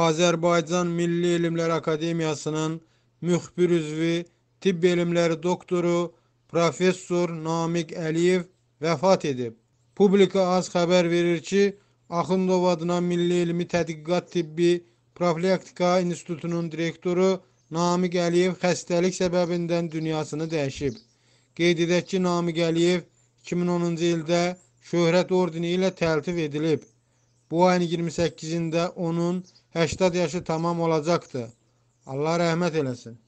Azərbaycan Milli Elmlər Akademiyasının müxbir üzvü, tibb elmləri doktoru professor Namiq Əliyev vəfat edib. Publika az xəbər verir ki, Axundov adına Milli Elmi Tədqiqat Tibbi Profilaktika İnstitutunun direktoru Namiq Əliyev xəstəlik səbəbindən dünyasını dəyişib. Qeyd edək ki, Namiq Əliyev 2010-cu ildə Şöhrət ordeni ilə təltif edilib. Bu ayın 28-də onun 80 yaşı tamam olacaktı. Allah rahmet eylesin.